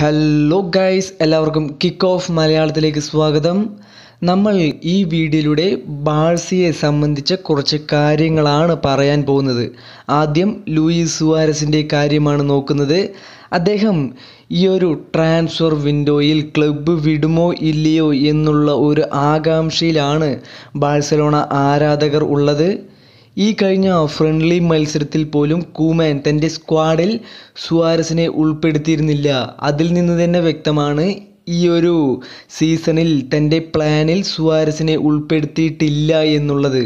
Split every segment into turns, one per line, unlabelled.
hello guys എല്ലാവർക്കും kick off മലയാളത്തിലേക്ക് സ്വാഗതം നമ്മൾ ഈ വീഡിയോയിലൂടെ ബാഴ്സിയെ സംബന്ധിച്ച കുറച്ച് കാര്യങ്ങളാണ് പറയാൻ പോകുന്നത് ആദ്യം ലൂയിസ് സുവാരസിൻ്റെ കാര്യമാണ് നോക്കുന്നത് അദ്ദേഹം ഈ ഒരു ട്രാൻസ്ഫർ വിൻഡോയിൽ ക്ലബ്ബ് വിടുമോ ഇല്ലയോ എന്നുള്ള ഒരു ആകാംക്ഷയിലാണ് ബാഴ്സലോണ ആരാധകർ ഉള്ളത് ഈ കഴിഞ്ഞ ഫ്രണ്ട്ലി മത്സരത്തിൽ പോലും കൂമാൻ തൻ്റെ സ്ക്വാഡിൽ സുവാരസിനെ ഉൾപ്പെടുത്തിയിരുന്നില്ല അതിൽ നിന്ന് തന്നെ വ്യക്തമാണ് ഈ ഒരു സീസണിൽ തൻ്റെ പ്ലാനിൽ സുവാരസിനെ ഉൾപ്പെടുത്തിയിട്ടില്ല എന്നുള്ളത്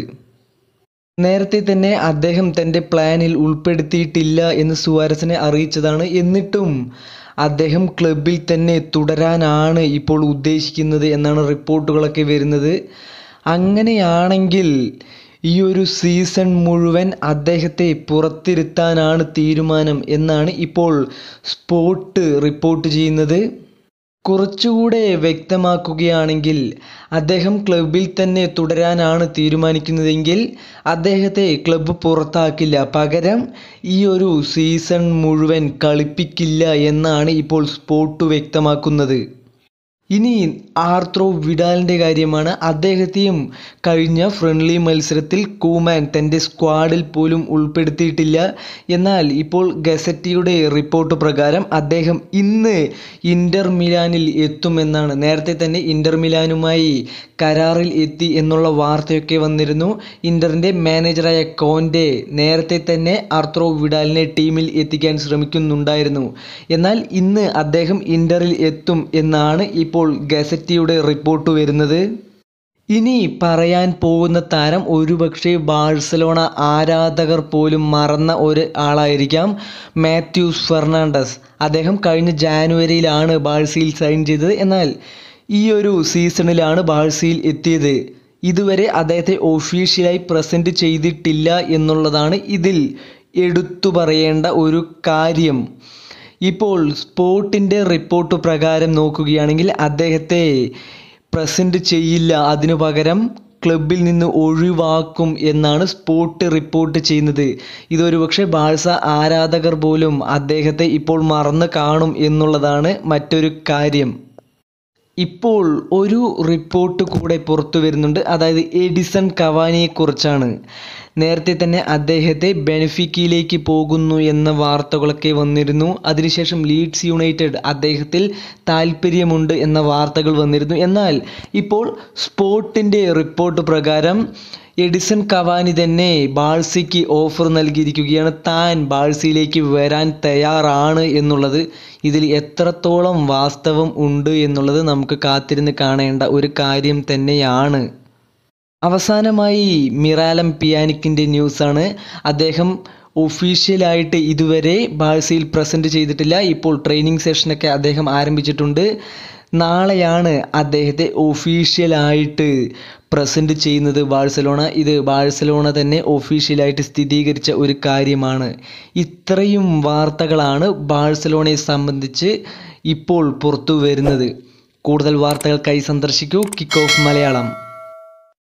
നേരത്തെ തന്നെ അദ്ദേഹം തൻ്റെ പ്ലാനിൽ ഉൾപ്പെടുത്തിയിട്ടില്ല എന്ന് സുവാരസിനെ അറിയിച്ചതാണ് എന്നിട്ടും അദ്ദേഹം ക്ലബിൽ തന്നെ തുടരാനാണ് ഇപ്പോൾ ഉദ്ദേശിക്കുന്നത് എന്നാണ് റിപ്പോർട്ടുകളൊക്കെ വരുന്നത് അങ്ങനെയാണെങ്കിൽ ഈ ഒരു സീസൺ മുഴുവൻ അദ്ദേഹത്തെ പുറത്തിരുത്താനാണ് തീരുമാനം എന്നാണ് ഇപ്പോൾ സ്പോട്ട് റിപ്പോർട്ട് ചെയ്യുന്നത് കുറച്ചുകൂടെ വ്യക്തമാക്കുകയാണെങ്കിൽ അദ്ദേഹം ക്ലബിൽ തന്നെ തുടരാനാണ് തീരുമാനിക്കുന്നതെങ്കിൽ അദ്ദേഹത്തെ ക്ലബ്ബ് പുറത്താക്കില്ല പകരം ഈ ഒരു സീസൺ മുഴുവൻ കളിപ്പിക്കില്ല എന്നാണ് ഇപ്പോൾ സ്പോട്ട് വ്യക്തമാക്കുന്നത് ഇനി ആർത്രോ വിഡാലിൻ്റെ കാര്യമാണ് അദ്ദേഹത്തെയും കഴിഞ്ഞ ഫ്രണ്ട്ലി മത്സരത്തിൽ കൂമാൻ തൻ്റെ സ്ക്വാഡിൽ പോലും ഉൾപ്പെടുത്തിയിട്ടില്ല എന്നാൽ ഇപ്പോൾ ഗസറ്റിയുടെ റിപ്പോർട്ട് പ്രകാരം അദ്ദേഹം ഇന്ന് ഇൻ്റർ മിലാനിൽ എത്തുമെന്നാണ് നേരത്തെ തന്നെ ഇൻ്റർ മിലാനുമായി കരാറിൽ എത്തി എന്നുള്ള വാർത്തയൊക്കെ വന്നിരുന്നു ഇൻ്ററിൻ്റെ മാനേജറായ കോൻ്റെ നേരത്തെ തന്നെ ആർത്രോ വിഡാലിനെ ടീമിൽ എത്തിക്കാൻ ശ്രമിക്കുന്നുണ്ടായിരുന്നു എന്നാൽ ഇന്ന് അദ്ദേഹം ഇൻ്ററിൽ എത്തും എന്നാണ് ഇപ്പോൾ ഇപ്പോൾ ഗസറ്റിയുടെ റിപ്പോർട്ട് വരുന്നത് ഇനി പറയാൻ പോകുന്ന താരം ഒരുപക്ഷെ ബാഴ്സലോണ ആരാധകർ പോലും മറന്ന ഒരു ആളായിരിക്കാം മാത്യൂസ് ഫെർണാണ്ടസ് അദ്ദേഹം കഴിഞ്ഞ ജാനുവരിയിലാണ് ബാഴ്സയിൽ സൈൻ ചെയ്തത് എന്നാൽ ഈ ഒരു സീസണിലാണ് ബാഴ്സയിൽ എത്തിയത് ഇതുവരെ അദ്ദേഹത്തെ ഒഫീഷ്യലായി പ്രസൻറ്റ് ചെയ്തിട്ടില്ല എന്നുള്ളതാണ് ഇതിൽ എടുത്തു പറയേണ്ട ഒരു കാര്യം ഇപ്പോൾ സ്പോട്ടിൻ്റെ റിപ്പോർട്ട് പ്രകാരം നോക്കുകയാണെങ്കിൽ അദ്ദേഹത്തെ പ്രസൻറ്റ് ചെയ്യില്ല അതിനു പകരം ക്ലബിൽ നിന്ന് ഒഴിവാക്കും എന്നാണ് സ്പോട്ട് റിപ്പോർട്ട് ചെയ്യുന്നത് ഇതൊരു പക്ഷേ ബാഴ്സ ആരാധകർ പോലും അദ്ദേഹത്തെ ഇപ്പോൾ മറന്നു കാണും എന്നുള്ളതാണ് മറ്റൊരു കാര്യം ഇപ്പോൾ ഒരു റിപ്പോർട്ട് കൂടെ പുറത്തു വരുന്നുണ്ട് അതായത് എഡിസൺ കവാനിയെക്കുറിച്ചാണ് നേരത്തെ തന്നെ അദ്ദേഹത്തെ ബെനിഫിക്കിലേക്ക് പോകുന്നു എന്ന വാർത്തകളൊക്കെ വന്നിരുന്നു അതിനുശേഷം ലീഡ്സ് യുണൈറ്റഡ് അദ്ദേഹത്തിൽ താല്പര്യമുണ്ട് എന്ന വാർത്തകൾ വന്നിരുന്നു എന്നാൽ ഇപ്പോൾ സ്പോട്ടിൻ്റെ റിപ്പോർട്ട് പ്രകാരം എഡിസൺ കവാനി തന്നെ ബാഴ്സിക്ക് ഓഫർ നൽകിയിരിക്കുകയാണ് താൻ ബാഴ്സിയിലേക്ക് വരാൻ തയ്യാറാണ് എന്നുള്ളത് ഇതിൽ എത്രത്തോളം വാസ്തവം ഉണ്ട് എന്നുള്ളത് നമുക്ക് കാത്തിരുന്ന് കാണേണ്ട ഒരു കാര്യം തന്നെയാണ് അവസാനമായി മിറാലം പിയാനിക്കിൻ്റെ ന്യൂസാണ് അദ്ദേഹം ഒഫീഷ്യലായിട്ട് ഇതുവരെ ബാഴ്സയിൽ പ്രസൻറ്റ് ചെയ്തിട്ടില്ല ഇപ്പോൾ ട്രെയിനിങ് സെഷനൊക്കെ അദ്ദേഹം ആരംഭിച്ചിട്ടുണ്ട് നാളെയാണ് അദ്ദേഹത്തെ ഒഫീഷ്യലായിട്ട് പ്രസൻറ്റ് ചെയ്യുന്നത് ബാഴ്സലോണ ഇത് ബാഴ്സലോണ തന്നെ ഒഫീഷ്യലായിട്ട് സ്ഥിരീകരിച്ച ഒരു കാര്യമാണ് ഇത്രയും വാർത്തകളാണ് ബാഴ്സലോണയെ സംബന്ധിച്ച് ഇപ്പോൾ പുറത്തു വരുന്നത് കൂടുതൽ വാർത്തകൾക്കായി സന്ദർശിക്കൂ കിക്ക് ഓഫ് മലയാളം